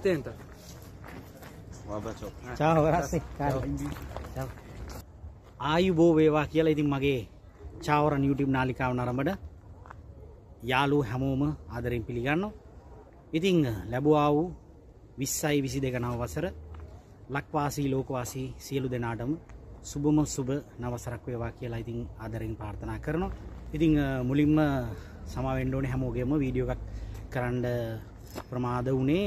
tenta. Um abraço. Tchau, um abraço. Cara. Tchau. ආයුබෝ වේවා කියලා ඉතින් මගේ චාවරන් YouTube නාලිකාව නරඹඩ යාළු හැමෝම ආදරෙන් පිළිගන්නවා. ඉතින් ලැබුවා වූ 20යි 22 නව වසර ලක්වාසී ලෝකවාසී සියලු දෙනාටම සුබම සුබ නවසරක් වේවා කියලා ඉතින් ආදරෙන් ප්‍රාර්ථනා කරනවා. ඉතින් මුලින්ම සමාවෙන්න ඕනේ හැමෝගෙම වීඩියෝ එකක් කරන්න ප්‍රමාද වුණේ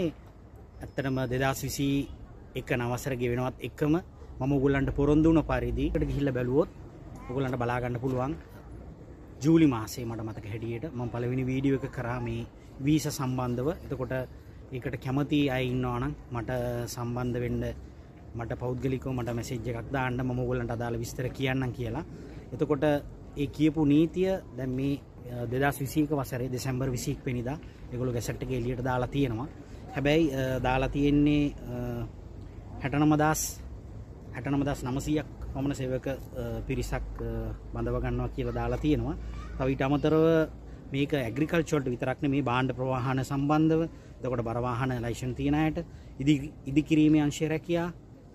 ඇත්තටම 2021 නවසර ගෙවෙනවත් එකම මම ඔයගොල්ලන්ට පොරොන්දු වුණ පරිදි එකට ගිහිල්ලා බැලුවොත් ඔයගොල්ලන්ට බලා ගන්න පුළුවන් ජූලි මාසේ මට මතක හැටියට මම පළවෙනි වීඩියෝ එක කරා මේ වීසා සම්බන්ධව. එතකොට ඒකට කැමති අය ඉන්නවා නම් මට සම්බන්ධ වෙන්න මට පෞද්ගලිකව මට මැසේජ් එකක් දාන්න මම ඔයගොල්ලන්ට අදාළ විස්තර කියන්නම් කියලා. එතකොට ඒ කියපු නීතිය දැන් මේ 2021 වසරේ දෙසැම්බර් 21 වෙනිදා ඒගොල්ලෝ ගැසට් එක එළියට දාලා තියෙනවා. හැබැයි දාලා තියෙන්නේ හැටනමදස් හැටනමදස් නමසයක් පමණ සේවක පිරිසක් බඳවගන්නවා කියලා දාලා තියෙනවා තවිට අමතරව මේක ඇග්‍රිකල්චොල්ට විතරක්න මේ බාණ්ඩ ප්‍රවාහන සම්බන්ධව දකොට බරවාහන ලයිෂන් තියෙනයට ඉදිකිරීමේ අංශය රැකයා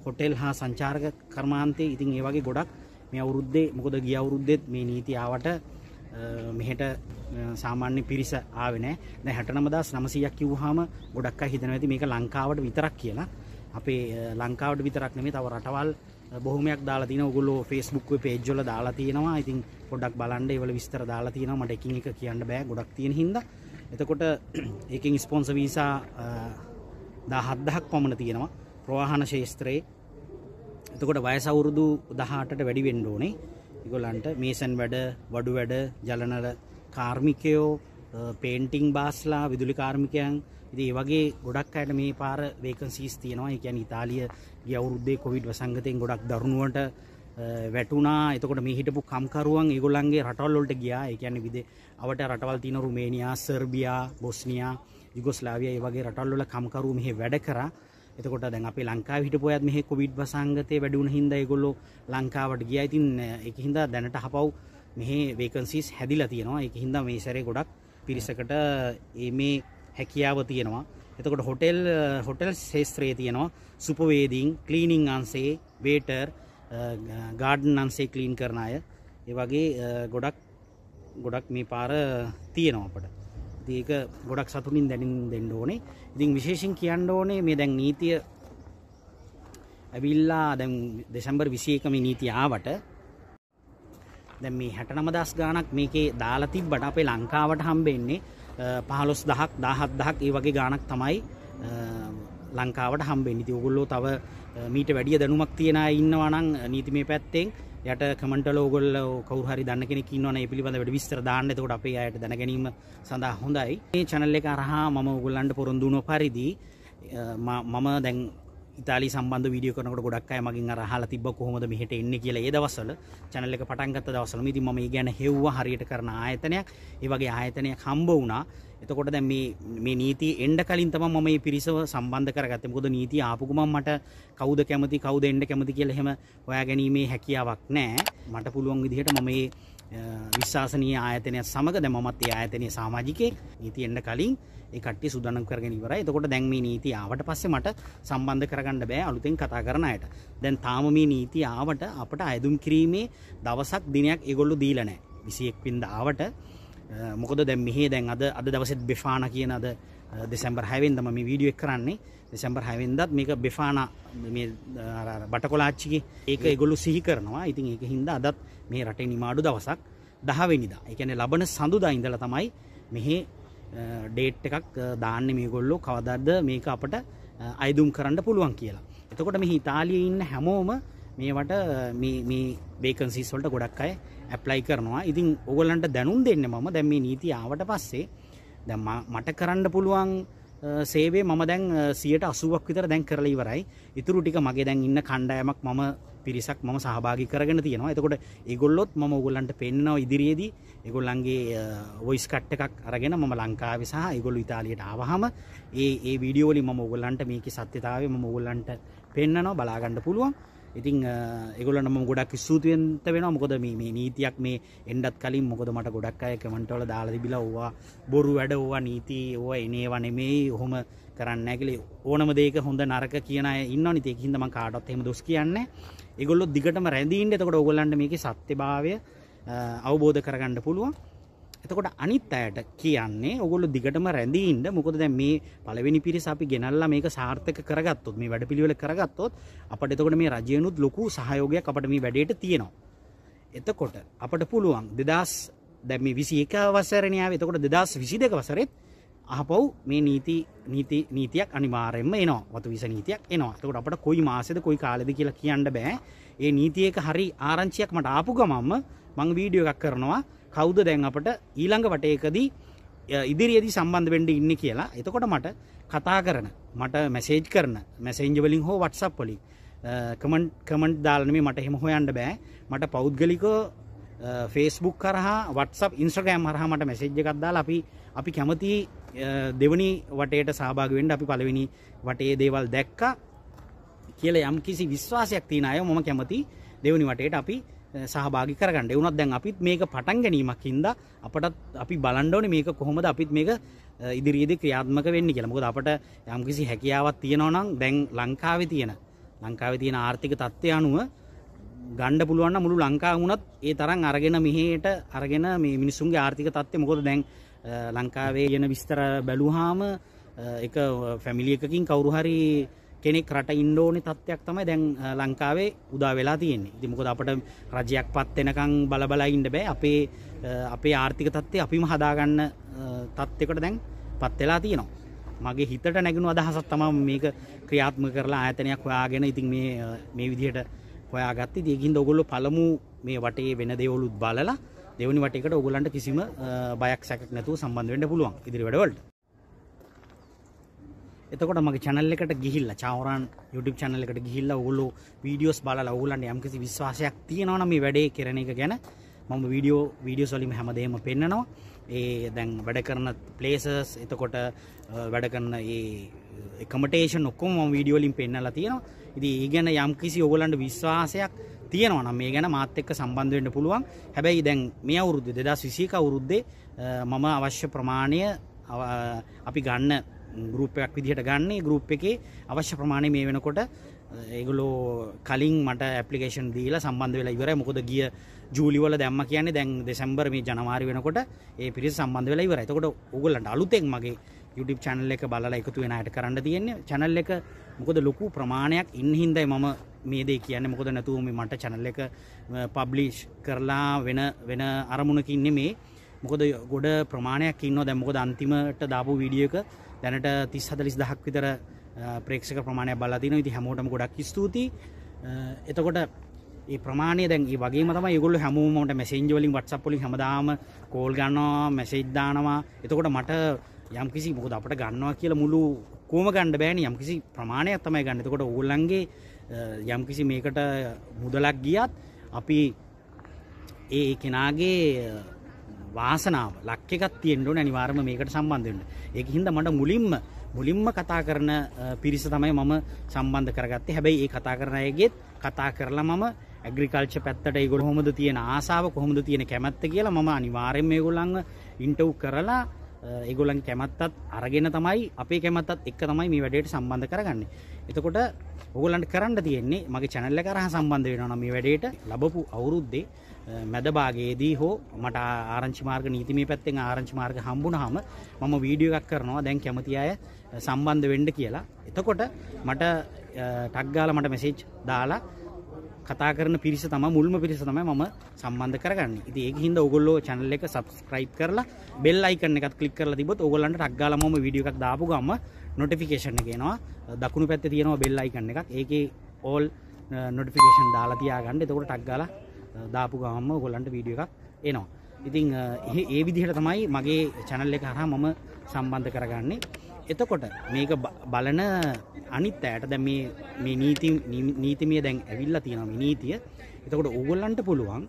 හොටෙල් හා සංචාර්ග කර්මාන්තය ඉතින් ඒ වගේ ගොඩක් මේ අවුරුද්දේ මොකද ගිය අවුරුද්දෙත් මේ නීති ආවට මෙහෙට සාමාන්‍ය පිරිස ආවෙන දැ හැටනමදස් නමසයක් කිව්හම ගොඩක් හිතන ඇති මේක ලංකාවට විතරක් කියලා අපේ ලංකාවට විතරක් නෙමේ තව රටවල් බොහොමයක් දාලා තින ඔගොල්ලෝ ෆේස්බුක් පේජ්වල දාලා තියෙනවා ඉතින් පොඩක් බලන්න ඒවල විස්තර දාලා තියෙනවා මට එකින් එක කියන්න බෑ ගොඩක් තියෙන හින්දා එතකොට ඒකෙන් ස්පොන්ස වීසා දහත්දහක් පමණ තියෙනවා ප්‍රවාහන ශේස්ත්‍රයේ එතකොට වයසවුරුදු දහටට වැඩි වෙන්ඩෝනේ ඉගොලන්ට මේසන් වැඩ වඩු වැඩ ජලනල කාර්මිකයෝ පේන්ටිං බාස්ලා විදුලි කාර්මිකයන් ඉති වගේ ගොඩක් අයට මේ පාර වේකන්සිීස් තියෙනවා එකැන ඉතාලිය ගියවුරුද්දේ කොවිඩ් වසංගතයෙන් ගොඩක් දරුණුවට වැටුණා එතකොට මේ හිටපු කම්කරුවන් ඒගොල්ලන්ගේ රටවල්ලොල්ට ගියා ඒ කියන්නේ විදේ අවට රටවල් තියෙන රුමේනියා සර්බියා බොස්නියා යුගොස්ලාවියා ඒ වගේ රටවල්වල කම්කරුවෝ මෙහි වැඩ කරා එතකොට දැන් අපි ලංකාව හිටපුයත් මෙහි කොවිඩ් වසංගතය වැඩි වුණ හින්දා ඒගොල්ලෝ ලංකාවට ගියා. ඉතින් ඒක හින්දා දැනට හපව් මෙහි වේකන්සිස් හැදිලා තියෙනවා. ඒක හින්දා මේ සැරේ ගොඩක් පිරිසකට මේ හැකියාව තියෙනවා. එතකොට හොටෙල් හොටෙල් ශේස්ත්‍රයේ තියෙනවා සුපවේදීන්, ක්ලීනින් අංශේ, වේටර්, ගාඩන් අංශේ ක්ලීන් කරන අය. ඒ වගේ ගොඩක් ගොඩක් මේ පාර තියෙනවා අපට. ඒක ගොඩක් සතුටින් දැනින් දෙන්න ඕනේ ඉතින් විශේෂෙන් කියන්න ඕනේ මේ දැන් නීතිය ඇවිල්ලා දැන් දෙසැම්බර් 21 මේ නීතිය ආවට දැන් මේ 69000 ගාණක් මේකේ දාලා තිබ්බට අපේ ලංකාවට හම්බෙන්නේ 15000ක් 17000ක් ඒ වගේ ගාණක් තමයි ලංකාවට හම්බෙන්නේ. ඉතින් ඕගොල්ලෝ තව මීට වැඩිය දැනුමක් තියන අය ඉන්නවා නම් නීතිමය පැත්තෙන් යට කමටල ඔගොල්ල කවහරි දන්න කෙනෙක් ඉන්නවන ඒ පිළිබඳ වැඩ විස්තර දාන්න එතකොට අපේ අයට දැන ගැනීම සඳහා හොඳයි. මේ channel එක අරහා මම ඔයගොල්ලන්ට පොරොන්දු වුණ පරිදි මම දැන් ඉතාලි සම්බන්ධ වීඩියෝ කරනකොට ගොඩක් අය මගෙන් අර අහලා තිබ්බ කොහොමද මෙහෙට එන්නේ කියලා ඒ දවස්වල channel එක පටන් ගත්ත දවස්වලම ඉතින් මම ඊ ගැන හෙව්වා හරියට කරන ආයතනයක් ඒ වගේ ආයතනයක් හම්බ වුණා. එතකොට දැන් මේ මේ නීති එන්න කලින් තමයි මම මේ පිරිසව සම්බන්ධ කරගත්තේ. මොකද නීති ආපු ගමන් මට කවුද කැමති කවුද එන්න කැමති කියලා එහෙම හොයාගැනීමේ හැකියාවක් නැහැ. මට පුළුවන් විදිහට මම මේ විශ්වාසනීය ආයතනය සමග දැන් මමත් ඒ ආයතනයේ සමාජිකයෙක්. නීති එන්න කලින් ඒ කට්ටිය සූදානම් කරගෙන ඉවරයි. එතකොට දැන් මේ නීති ආවට පස්සේ මට සම්බන්ධ කරගන්න බෑ අලුතෙන් කතා කරන අයට. දැන් තාම මේ නීති ආවට අපට අයදුම් කිරීමේ දවසක් දිනයක් ඒගොල්ලෝ දීලා නැහැ. 21 වෙනිදා ආවට Uh, මොකද දැන් මෙහි දැන් අද අද දවසෙත් බෙෆානා කියන අද දෙසැම්බර් 6 වෙනිදා මම මේ වීඩියෝ එක කරන්නේ දෙසැම්බර් 6 වෙනිදාත් මේක බෙෆානා මේ අර බටකොලාච්චිගේ ඒක ඒගොල්ලෝ සිහි කරනවා. ඉතින් ඒක හින්දා අදත් මේ රටේ නිමාඩු දවසක් 10 වෙනිදා. ඒ කියන්නේ ලබන සඳුදා ඉඳලා තමයි මෙහි ඩේට් එකක් දාන්නේ මේගොල්ලෝ කවදාද මේක අපට අයදුම් කරන්න පුළුවන් කියලා. එතකොට මෙහි ඉතාලියේ ඉන්න හැමෝම මේවට මේ මේ වේකන්සීස් වලට ගොඩක් අය ඇප්ලයි කරනවා ඉතින් ඔගොල්ලන්ට දැනුම් දෙන්න මම දැන් මේ නීති ආවට පස්සේ දැන් මට කරන්න පුළුවන් සේවේ මම දැන් 80ක් විතර දැන් කරලා ඉවරයි. ඉතුරු ටික මගේ දැන් ඉන්න කණ්ඩායමක් මම පිරිසක් මම සහභාගී කරගෙන තියෙනවා. එතකොට ඒගොල්ලොත් මම ඕගොල්ලන්ට පෙන්නනවා ඉදිරියේදී ඒගොල්ලන්ගේ වොයිස් කට් එකක් අරගෙන මම ලංකාවේ සහ ඒගොල්ලෝ ඉතාලියට ආවහම ඒ ඒ වීඩියෝ වලින් මම ඕගොල්ලන්ට මේකේ සත්‍යතාවය මම ඕගොල්ලන්ට පෙන්නනවා බලා ගන්න පුළුවන්. ඉතිං ඒගොලන්ට ම ගොඩක් ස්තුතියන්ත වෙන මොකද මේ නීතියක් මේ එන්ඩත් කලින් මොකද මට ගොඩක් අය කමටවල දාලදිබිලා ඕවා බොරු වැඩ ඕවා නීති ඕවා එනේවනෙමේ ඔහොම කරන්න ඇකලේ ඕනම දේක හොඳ නරක කියන ඉන්න නිතේ හිදම කාටත් එෙම දොස් කියන්න ඒගොල්ලො දිගටම රැදිීන්ට තකොට ඔගොලන්ට මේක සත්‍යභාවය අවබෝධ කරගන්න පුළුවන් එතකොට අනිත් අයට කියන්නේ ඔගොල්ලො දිගටම රැඳී ඉන්න මොකද දැන් මේ පළවෙනි පිරිස අපි ගෙනල්ලා මේක සාර්ථක කරගත්තොත් මේ වැඩපිළිවෙල කරගත්තොත් අපිට එතකොට මේ රජයනුත් ලොකු සහයෝගයක් අපිට මේ වැඩේට තියෙනවා. එතකොට අපිට පුළුවන් 2000 දැන් මේ 21 වසරේනේ ආවේ. එතකොට 2022 වසරෙත් අහපව් මේ නීති නීති නීතියක් අනිවාර්යයෙන්ම එනවා. වතු විස නීතියක් එනවා. එතකොට අපිට කොයි මාසෙද කොයි කාලෙද කියලා කියන්න බෑ. ඒ නීතියක හරි ආරංචියක් මට ආපු ගමම්ම මම වීඩියෝ එකක් කරනවා. කවුද දැන් අපට ඊළඟ වටයකදී ඉදිරියේදී සම්බන්ධ වෙන්න ඉන්නේ කියලා. එතකොට මට කතා කරන, මට මැසේජ් කරන, මැසෙන්ජර් වලින් හෝ WhatsApp වලින් කමෙන්ට් කමෙන්ට් දාලා නෙමෙයි මට එහෙම හොයන්න බෑ. මට පෞද්ගලිකව Facebook කරහා WhatsApp Instagram හරහා මට මැසේජ් එකක් දාලා අපි අපි කැමති දෙවනි වටේට සහභාගී වෙන්න අපි පළවෙනි වටේ දේවල් දැක්කා කියලා යම් කිසි විශ්වාසයක් තියෙන අය මම කැමති දෙවනි වටේට අපි සහභාගි කරගන්න එවුනත් දැන් අපිත් මේක පටන් ගැනීමක් හින්ද අපටත් අපි බලන්ඩෝන මේක කොහොමද අපිත් මේක ඉදිරියේදී ක්‍රියාත්මක වෙන්න කියලා මොකද අපට යම්කිසි හැකියාවක් තියෙනවා නම් දැන් ලංකාවේ තියෙන ලංකාවේ තියෙන ආර්ථික තත්ත්වය අනුව ගණ්ඩ පුළුවන් මුළු ලංකාව වුණත් ඒ තරම් අරගෙන මෙහෙට අරගෙන මේ මිනිසුන්ගේ ආර්ථික තත්ත්වය මොකද දැන් ලංකාවේ යන විස්තර බැලුවාම එක ෆැමිලි එකකින් කවුරු හරි කෙනෙක් රට ඉන්න ඕනේ තත්ත්වයක් තමයි දැන් ලංකාවේ උදා වෙලා තියෙන්නේ. ඉතින් මොකද අපිට රජයක් පත් වෙනකන් බල බල ඉන්න බෑ. අපේ අපේ ආර්ථික තත්ත්වය අපිම හදාගන්න තත්ත්වයකට දැන් පත් වෙලා තියෙනවා. මගේ හිතට නැගුණු අදහසක් තමයි මේක ක්‍රියාත්මක කරලා ආයතනයක් හොයාගෙන ඉතින් මේ මේ විදිහට හොයාගත්ත ඉතින් ඒකින්ද ඔයගොල්ලෝ පළමු මේ වටේ වෙන දේවලුත් බලලා දෙවෙනි වටේකට ඔයගොල්ලන්ට කිසිම බයක් සැකක් නැතුව සම්බන්ධ වෙන්න පුළුවන් ඉදිරි වැඩවලට එතකොට මගේ channel එකට ගිහිල්ලා චාවරන් YouTube channel එකට ගිහිල්ලා ඕගොල්ලෝ videos බලලා ඕගොල්ලන්ට යම්කිසි විශ්වාසයක් තියෙනවා නම් මේ වැඩේ කරන එක ගැන මම වීඩියෝ වීඩියෝස් වලින් හැමදේම පෙන්නනවා. ඒ දැන් වැඩ කරන places එතකොට වැඩ කරන ඒ accommodation ඔක්කොම මම වීඩියෝ වලින් පෙන්නලා තියෙනවා. ඉතින් ඒ ගැන යම්කිසි ඕගොල්ලන්ට විශ්වාසයක් තියෙනවා නම් මේ ගැන මාත් එක්ක සම්බන්ධ වෙන්න පුළුවන්. හැබැයි දැන් මේ අවුරුද්දේ 2021 අවුරුද්දේ මම අවශ්‍ය ප්‍රමාණය අපි ගන්න ගරුපයක් විදිහට ගන්නේ ගරුප් එකේ අවශ්‍ය ප්‍රමාණය මේ වෙනකොට ඒගොලෝ කලින් මට ඇපලිකේෂන් දීලා සම්බන්ධ වෙලා ඉවරයි මොකද ගිය ජූලිවල දැම්ම කියන්නේ දැන් දෙසැම්බර් මේ ජනවාරි වෙනකොට ඒ පිරිස සම්බන්ධ වෙලා ඉවරයි. එතකොට ඕගොල්ලන්ට අලුතෙන් මගේ YouTube channel එක බලලා එකතු වෙන අයට කරන්න තියෙන්නේ channel එක මොකද ලොකු ප්‍රමාණයක් ඉන්න හින්දායි මම මේ දේ කියන්නේ මොකද නැතුව මේ මට channel එක publish කරලා වෙන වෙන අරමුණකින් නෙමේ මොකද ගොඩ ප්‍රමාණයක් ඉන්නවා දැන් මොකද අන්තිමට දාපු වීඩියෝ එක දැනට තිස් හදලිස් දහක් විතර ප්‍රේක්ෂක ප්‍රමාණය බලදින ඉති හැමෝටම ගොඩක් ස්තුතියි එතකොට ඒ ප්‍රමාණය දැන් වගේ තම ගොල හැමෝමට මැසෙන්ජෝලින් වටසපොලි හමදාම කෝල් ගන්නවා මැසෙජ්දානවා එතකොට මට යම්කිසි මොකද අපට ගන්නවා කියලා මුළු කෝම ගණ්ඩ බෑන යම්කිසි ප්‍රමාණයක් තමයි ගන්න එතකොට ඕල්ලන්ගේ යම්කිසි මේකට මුදලක් ගියත් අපි ඒ කෙනාගේ වාසනාව ලක් එකක් තියෙන්න ඕනේ අනිවාර්යයෙන්ම මේකට සම්බන්ධ වෙන්න. ඒක හින්දා මට මුලින්ම මුලින්ම කතා කරන පිරිස තමයි මම සම්බන්ධ කරගත්තේ. හැබැයි ඒ කතා කරන අයගෙත් කතා කරලා මම ඇග්‍රිකල්චර් පැත්තට ඒගොල්ලෝ කොහොමද තියෙන ආසාව කොහොමද තියෙන කැමැත්ත කියලා මම අනිවාර්යයෙන්ම ඒගොල්ලන්ව ඉන්ටර්වයුව කරලා ඒගොල්ලන්ගේ කැමැත්තත් අරගෙන තමයි අපේ කැමැත්තත් එක්ක තමයි මේ වැඩේට සම්බන්ධ කරගන්නේ. එතකොට ඕගොල්ලන්ට කරන්න තියෙන්නේ මගේ channel එක හරහා සම්බන්ධ වෙනවා නම් මේ වැඩේට ලැබපු අවුරුද්දේ මැදභාගයේදී හෝ මට ආරංචි මාර්ග නීතිමය පැත්තෙන් ආරංචි මාර්ග හම්බුනහම මම වීඩියෝ එකක් කරනවා දැන් කැමති අය සම්බන්ධ වෙන්න කියලා. එතකොට මට ටග් ගාලා මට මෙසේජ් දාලා කතා කරන පිරිස තමයි මුල්ම පිරිස තමයි මම සම්බන්ධ කරගන්නේ. ඉතින් ඒක හින්දා ඕගොල්ලෝ channel එක subscribe කරලා bell icon එකත් click කරලා තිබ්බොත් ඕගොල්ලන්ට ටග් ගාලා මම වීඩියෝ එකක් දාපු ගම notification එක එනවා. දකුණු පැත්තේ තියෙනවා bell icon එකක්. ඒකේ all notification දාලා තියාගන්න. එතකොට ටග් ගාලා දාපු ගහම ගොලන්ට වීඩිය එකක් එනවා ඉතිං ඒ විදිහට තමයි මගේ චැනල් එක හරහා මම සම්බන්ධ කරගන්නේ එතකොට මේක බලන අනිත් ඇයට දැ මේ නීති නීතිමය දැන් ඇවිල්ලා තියෙනම නීතිය එතකොට ඕගොල්ලන්ට පුළුවන්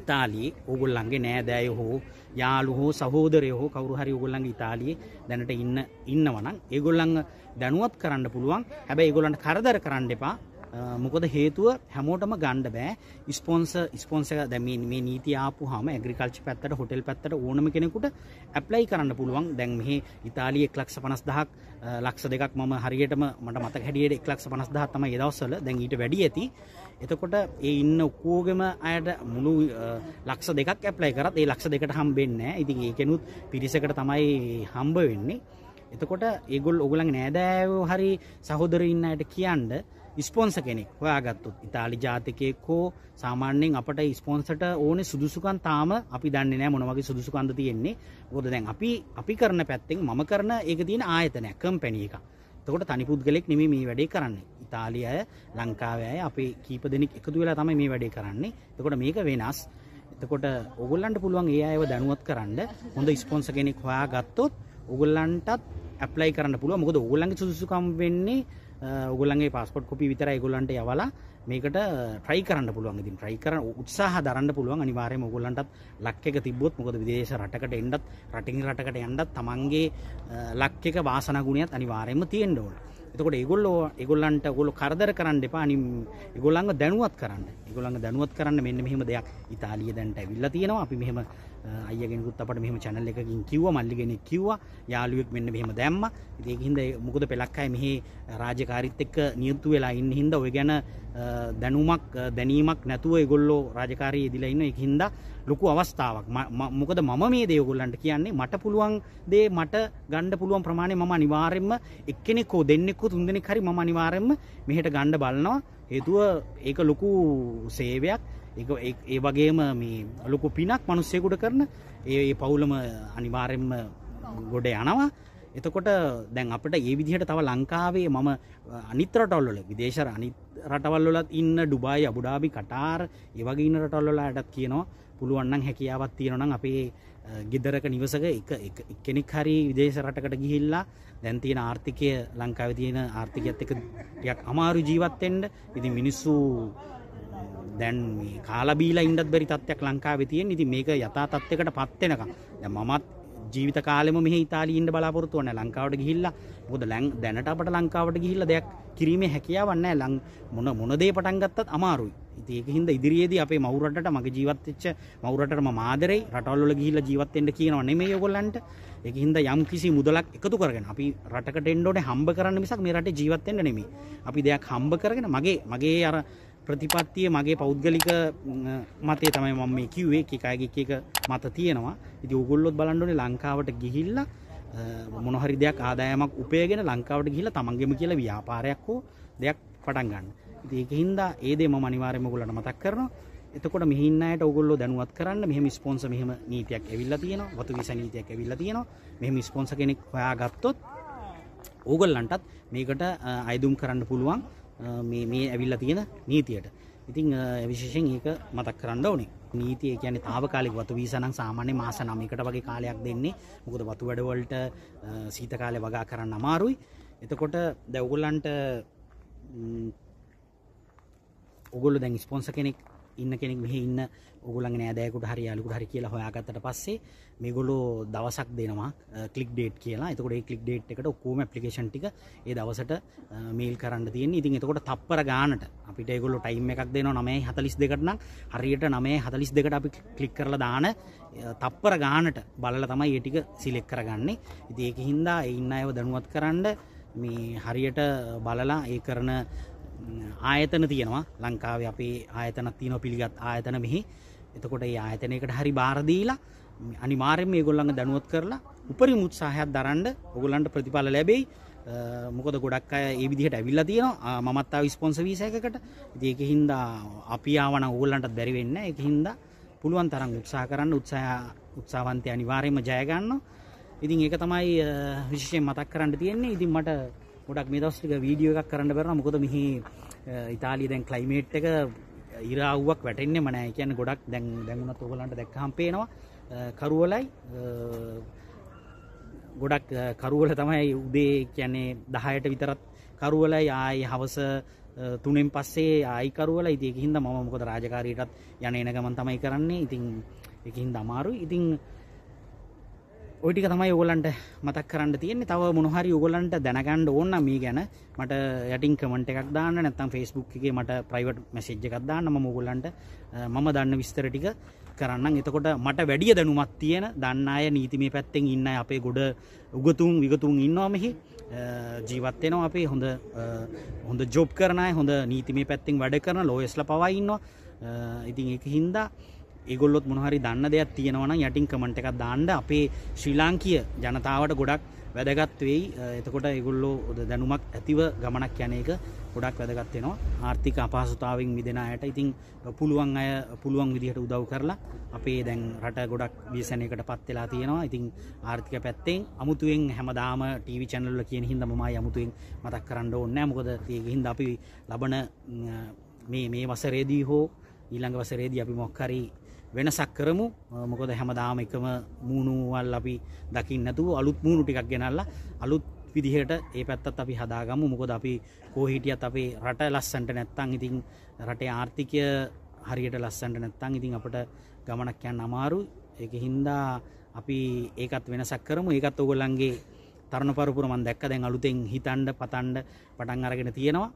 ඉතාලයේ ඔගොල්ලන්ගේ නෑදෑය හෝ යාලු හෝ සහෝදරය හෝ කවරු හරි ඔගොල්ලන් ඉතාලියේ දැනට ඉන්න ඉන්නවනම් ඒගොල්ලන් දැනුවත් කරන්න පුළුවන් හැබැයි ඒගොල්ලන්ට කරදර කරන්න එපා මොකද හේතුව හැමෝටම ගණ්ඩ බෑ ස්පොන්ස ස්පොන්ස දැමන් මේ නීති ආපු හම ඇග්‍රිකල්චි පැත්තට හොටෙල් පැත්තට ඕනම කෙනෙකුට ඇප්ලයි කරන්න පුළුවන් දැන් මෙහි ඉතාලිය එක්ලක්ෂ පනස් දහක් ලක්ෂ දෙකක් මම හරියටම මට මත හැඩියට එක්ලක්ෂ පනස් දහ තම දවස්සල දැන් ඊට වැඩි ඇති එතකොට ඒ ඉන්න ඔක්කෝගෙම අයට මුළු ලක්ෂ දෙකක් ඇප්ලයි කරත් ඒ ලක්ෂ දෙකට හම්බෙන්න ඉතින් ඒකෙනුත් පිරිසකට තමයි හම්බ වෙන්නේ එතකොට ඒගොල් ඔගුලන් නෑදෑව හරි සහෝදර ඉන්නයට කියන්ඩ ස්පොන්ස කෙනෙක් හොයාගත්තුත් ඉතාලි ජාතිකයෙක් හෝ සාමාන්‍යයෙන් අපට ස්පොන්සට ඕන සුදුසුකන් තාම අපි දන්න නෑ මොනවගේ සුදුසුකන්ද තියෙන්නේ ගොද දැන් අපි අපි කරන පැත්තෙන් මම කරන ඒක තියෙන ආයතනය කම්පැනි එක තකොට තනිපුද්ගලෙක් නෙමේ මේ වැඩේ කරන්නේ ඉතාලිය අය ලංකාවය අපේ කීප දෙනෙක් එකතු වෙලා තමයි මේ වැඩේ කරන්නේ එතකොට මේක වෙනස් එතකොට ඔගොල්ලන්ට පුළුවන් ඒ අයව දැනුවත් කරන්න හොඳ ස්පොන්ස කෙනෙක් හොයා ගත්තොත් ඔගොල්ලන්ටත් ඇප්ලයි කරන්න පුළුව මොකද ඔගොල්ලන්ගේ සුදුසුකම් වෙන්නේ ඔගොල්ලන්ගේ පස්පොට් කොපි විතර ගොලන්ට යවලා මේකට ට්‍රයි කරන්න පුළුවන් ඉතින් ට්‍රයි කරන්න උත්සාහ දරන්න පුළුවන් අනිවාර්යයෙන්ම ඕගොල්ලන්ටත් ලක් එක තිබ්බොත් මොකද විදේශ රටකට එන්නත් රටින් රටකට යන්නත් තමන්ගේ ලක් එක වාසනා ගුණයත් අනිවාර්යයෙන්ම තියෙන්න ඕන. එතකොට ඒගොල්ලෝ ඒගොල්ලන්ට ඕගොල්ලෝ කරදර කරන්න එපා අනි ඒගොල්ලන්ව දැනුවත් කරන්න. ඒගොල්ලන්ව දැනුවත් කරන්න මෙන්න මෙහෙම දෙයක් ඉතාලිය දැන්ට ඇවිල්ලා තියෙනවා. අපි මෙහෙම අය කෙනෙකුත් අපට මෙහෙම channel එකකින් කිව්වා මල්ලි කෙනෙක් කිව්වා යාළුවෙක් මෙන්න මෙහෙම දැම්මා. ඉතින් ඒකින්ද මොකද පෙලක් අය මෙහි රාජකාරීත් එක්ක නියුතු වෙලා ඉන්න හින්දා ඔය ගැන දැනුමක් දැනීමක් නැතුව ඒගොල්ලෝ රාජකාරී යෙදිලා ඉන්න ඒකින්ද ලොකු අවස්ථාවක්. මොකද මම මේ දේ ඔයගොල්ලන්ට කියන්නේ මට පුළුවන් දේ මට ගන්න පුළුවන් ප්‍රමාණය මම අනිවාර්යයෙන්ම එක්කෙනෙක් හෝ දෙන්නෙක් හෝ තුන්දෙනෙක් හරි මම අනිවාර්යයෙන්ම මෙහෙට ගන්න බලනවා. හේතුව ඒක ලොකු සේවයක්. ඒ වගේම මේ ලොකු පිනක් මනුස්සයකුට කරන ඒ පවුලම අනිවාරෙන්ම ගොඩ යනවා එතකොට දැන් අපට ඒ විදිහට තව ලංකාවේ මම අනිත්‍රටොල්ලොල විදේශර අනි රටවල්ලොලත් ඉන්න ඩුබායි අබුඩාබි කටාර් ඒවගේ ඉන්න රටොල්ලොලා ඇටත් කියනවා පුළුවන්නම් හැකියාවත් තියෙනනම් අපේ ගෙදරක නිවසක එක එක්කෙනෙක් හරි විදේශ රටකට ගිහිල්ලා දැන් තියෙන ආර්ථිකය ලංකාවේ තියෙන ආර්ථිකයත් එක ටිකක් අමාරු ජීවත් වෙන්න ඉතින් මිනිස්සු දැන් මේ කාලබීලා ඉන්නත් බැරි තත්ත්වයක් ලංකාවේ තියෙන. ඉතින් මේක යථා තත්ත්වයකට පත් වෙනකම් දැන් මමත් ජීවිත කාලෙම මෙහි ඉතාලියේ ඉන්න බලාපොරොත්තු වෙන්නේ ලංකාවට ගිහිල්ලා. මොකද දැනට අපට ලංකාවට ගිහිල්ලා දෙයක් කිරීමේ හැකියාවක් නැහැ. මොන මොන දේ පටන් ගත්තත් අමාරුයි. ඉතින් ඒක හින්දා ඉදිරියේදී අපේ මව් රටට මගේ ජීවත් වෙච්ච මව් රටට මම ආදරෙයි. රටවල් වල ගිහිල්ලා ජීවත් වෙන්න කියනවා නෙමෙයි ඔයගොල්ලන්ට. ඒක හින්දා යම් කිසි මුදලක් එකතු කරගෙන අපි රටකට එන්න ඕනේ හම්බ කරන්න මිසක් මේ රටේ ජීවත් වෙන්න නෙමෙයි. අපි දෙයක් හම්බ කරගෙන මගේ මගේ අර ප්‍රතිපත්තිය මගේ පෞද්ගලික මතේ තමයි මම මේ කිව්වේ එක අයගේ එක මත තියෙනවා ඉතින් ඕගොල්ලොත් බලන්න ඕනේ ලංකාවට ගිහිල්ලා මොන හරි දෙයක් ආදායමක් උපයගෙන ලංකාවට ගිහිල්ලා තමන්ගෙම කියලා ව්‍යාපාරයක් හෝ දෙයක් පටන් ගන්න. ඉතින් ඒක හින්දා ඒ දේ මම අනිවාර්යයෙන්ම ඔයගොල්ලන්ට මතක් කරනවා. එතකොට මෙහි ඉන්න අයට ඕගොල්ලෝ දැනුවත් කරන්න මෙහෙම ස්පොන්සර් මෙහෙම නීතියක් ඇවිල්ලා තියෙනවා. වතු වීසා නීතියක් ඇවිල්ලා තියෙනවා. මෙහෙම ස්පොන්සර් කෙනෙක් හොයාගත්තොත් ඕගොල්ලන්ටත් මේකට අයදුම් කරන්න පුළුවන්. මේ මේ ඇවිල්ලා තියෙන නීතියට. ඉතින් විශේෂයෙන් ඒක මතක් කරන්න ඕනේ. නීතිය කියන්නේ తాවකාලික වතු වීසා නම් සාමාන්‍ය මාස 9කට වගේ කාලයක් දෙන්නේ. මොකද වතු වැඩ වලට සීත කාලේ වගා කරන්න අමාරුයි. එතකොට දැන් ඔයගොල්ලන්ට ඔගොල්ලෝ දැන් ස්පොන්සර් කෙනෙක් ඉන්න කෙනෙක් මෙහි ඉන්න ඔගොල්ලන්ගේ නෑදෑයෙකුට හරි යාළුවෙකුට හරි කියලා හොයාගත්තට පස්සේ මේගොල්ලෝ දවසක් දෙනවා ක්ලික් ඩේට් කියලා. එතකොට ඒ ක්ලික් ඩේට් එකට ඔක්කොම ඇප්ලිකේෂන් ටික ඒ දවසට මේල් කරන්න තියෙන්නේ. ඉතින් එතකොට තප්පර ගානට අපිට ඒගොල්ලෝ ටයිම් එකක් දෙනවා 9:42ට නම් හරියට 9:42ට අපි ක්ලික් කරලා දාන තප්පර ගානට බලලා තමයි ඒ ටික සිලෙක්ට් කරගන්නේ. ඉතින් ඒකින් හින්දා ඒ ඉන්න අයව දැනුවත් කරන්න මේ හරියට බලලා ඒ කරන ආයතන තියෙනවා ලංකාවේ අපේ ආයතනක් තියෙනවා පිළිගත් ආයතන මෙහි එතකොට ඒ ආයතනයකට හරි බාර දීලා අනිවාර්යයෙන් මේගොල්ලන්ව දැනුවත් කරලා උපරිම උත්සාහයක් දරන්න ඔයගොල්ලන්ට ප්‍රතිඵල ලැබෙයි මොකද ගොඩක් අය ඒ විදිහට ඇවිල්ලා තියෙනවා මමත් ආව ස්පොන්සර් වීසා එකකට ඉතින් ඒක හින්දා අපි ආවනම් ඕගොල්ලන්ටත් බැරි වෙන්නේ ඒක හින්දා පුළුවන් තරම් උත්සාහ කරන්න උත්සාහ උත්සාහවන්තය අනිවාර්යයෙන්ම ජය ගන්නවා ඉතින් ඒක තමයි විශේෂයෙන් මතක් කරන්න තියෙන්නේ ඉතින් මට ගොඩක් මේ දවස්වල වීඩියෝ එකක් කරන්න බැරි නම මොකද මෙහි ඉතාලිය දැන් ක්ලයිමේට් එක ඉරාව්වක් වැටෙන්න්නේම නෑ කියන්නේ ගොඩක් දැන් දැන්ුණත් ඔයගලන්ට දැක්කහම පේනවා කරවලයි ගොඩක් කරවල තමයි උදේ කියන්නේ 10ට විතරත් කරවලයි ආයි හවස තුනෙන් පස්සේ ආයි කරවල ඉතින් ඒකින්ද මම මොකද රාජකාරියටත් යන්නේ නැගමන් තමයි කරන්නේ ඉතින් ඒකින්ද අමාරුයි ඉතින් ඔටික තමයි ඔගලන්ට මතක් කරන්න තියෙන්නේ තව මොනහරි ඔගලන්ට දැනගන්න ඕන්න මේ ගැන මට යටින් කමට එකක් දාන්න නැත්තම් ෆෙස්බුක් එකේ මට ප්‍රයිවට් මැසේජ් එකක් දාන්න මම ඔගලන්ට මම දන්න විස්තර ටික කරන්න එතකොට මට වැඩිය දැනුමත් තියෙන දන්න අය නීතිමේ පැත්තෙන් ඉන්න අපේ ගොඩ උගතුන් විගතුන් ඉන්නවා මෙහි ජීවත් වෙනවා අපේ හොඳ හොඳ ජොබ් කරන අය හොඳ නීතිමේ පැත්තෙන් වැඩ කරන ලෝයස්ලා පවා ඉන්නවා ඉතින් ඒක හින්දා ඒගොල්ලොත් මොහරි දන්න දෙයක් තියෙනවන යටින් කමට එකක් දාන්න අපේ ශ්‍රී ලාංකිය ජනතාවට ගොඩක් වැදගත් වෙයි එතකොට ඒගොල්ලෝ දැනුමක් ඇතිව ගමනක් යන එක ගොඩක් වැදගත්වෙනවා ආර්ථික අපහසුතාවෙන් මිදෙන අයට ඉතින් පුළුවන් අය පුළුවන් විදිහට උදව් කරලා අපේ දැන් රට ගොඩක් වියසනයකට පත් වෙලා තියෙනවා ඉතින් ආර්ථික පැත්තෙන් අමුතුවෙන් හැමදාම ටීවි චැනල්වල කියන හින්දාමමයි අමුතුවෙන් මතක් කරන්න ඕනේ නැහැ මොකද ඒක හින්දා අපි ලබන මේ මේ වසරේදී හෝ ඊළඟ වසරේදී අපි මොක්කරි වෙනසක් කරමු මොකද හැමදාම එකම මූුණුවල් අපි දකින්න නැතුව අලුත් මූුණු ටිකක් ගෙනල්ලා අලුත් විදිහට ඒ පැත්තත් අපි හදාගමු මොකද අපි කෝහිටියත් අපේ රට ලස්සන්ට නැත්තං ඉතින් රටේ ආර්ථිකය හරියට ලස්සන්ට නැත්තං ඉතින් අපට ගමනක් යන්න අමාරු ඒක හින්දා අපි ඒකත් වෙනසක් කරමු ඒකත් ඔගොල්ලන්ගේ තරණ පරපුර මන් දැක්ක දැන් අලුතෙන් හිතන්ඩ පතන්ඩ පටන් අරගෙන තියෙනවා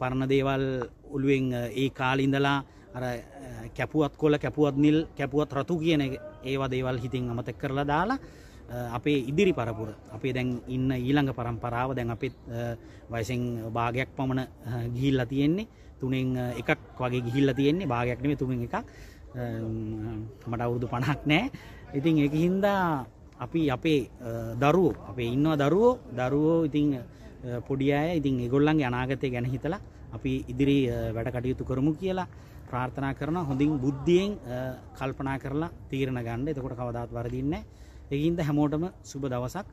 පරණ දේවල් ඔළුවෙන් ඒ කාලින්දලා අර කැපුවත් කොල කැපුවත් නිල් කැපුවත් රතු කියන ඒවා දේවල් හිතින් අමතක් කරලා දාලා අපේ ඉදිරි පරපුර අපේ දැන් ඉන්න ඊළඟ පරම්පරාව දැන් අපිත් වයසින් භාගයක් පමණ ගිහිල්ලා තියෙන්නේ තුනෙන් එකක් වගේ ගිහිල්ලා තියෙන්නේ භාගයක් නෙමෙයි තුනෙන් එකක් මට අවුරුදු 50ක් නෑ ඉතින් ඒක හින්දා අපි අපේ දරුවෝ අපේ ඉන්නවා දරුවෝ දරුවෝ ඉතින් පොඩි අය ඉතින් ඒගොල්ලන්ගේ අනාගතය ගැන හිතලා අපි ඉදිරි වැඩ කටයුතු කරමු කියලා ප්‍රාර්ථනා කරන හොඳින් බුද්ධියෙන් කල්පනා කරලා තීරණ ගන්න එතකොට කවදාත් වරදින්නේ ඒකින්ද හැමෝටම සුබ දවසක්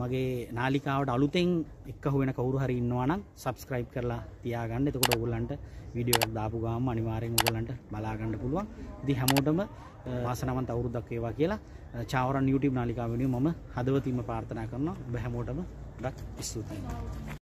මගේ නාලිකාවට අලුතෙන් එක්කහු වෙන කවුරු හරි ඉන්නවා නම් subscribe කරලා තියාගන්න. එතකොට ඔයගොල්ලන්ට වීඩියෝ එකක් දාපු ගාම අනිවාර්යෙන් ඔයගොල්ලන්ට බලා ගන්න පුළුවන්. ඉතින් හැමෝටම වාසනාවන්ත අවුරුද්දක් වේවා කියලා චාවරන් YouTube නාලිකාව වෙනුවෙන් මම හදවතින්ම ප්‍රාර්ථනා කරනවා. ඔබ හැමෝටම ගොඩක් ස්තුතියි.